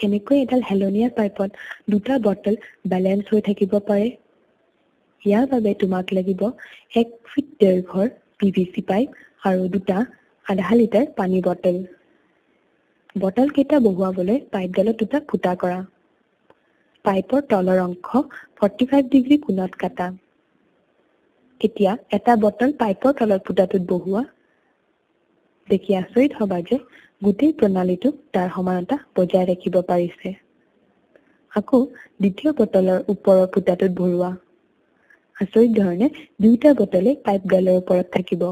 কেনেকৈ এডাল হেলনীয়া পাইপত দুটা বটল বেলেঞ্চ হৈ থাকিব পাৰে ইয়াৰ বাবে তোমাক লাগিব এক ফিট দীৰ্ঘৰ পি ভি চি পাইপ আৰু দুটা আধা লিটাৰ পানী বটল বটলকেইটা বহুৱাবলৈ পাইপডালত দুটা ফুটা কৰা পাইপৰ তলৰ অংশ ফৰ্টি ফাইভ ডিগ্ৰী কোণত কাটা এতিয়া এটা বটল পাইপৰ তলত ফুটাটোত বহুৱা দেখি আচৰিত হ'বা যে গোটেই প্ৰণালীটোক তাৰ সমানতা বজাই ৰাখিব পাৰিছে আকৌ দ্বিতীয় বটলৰ ওপৰৰ ফুটাটোত ভৰোৱা আচৰিত ধৰণে দুয়োটা বটলে পাইপডালৰ ওপৰত থাকিব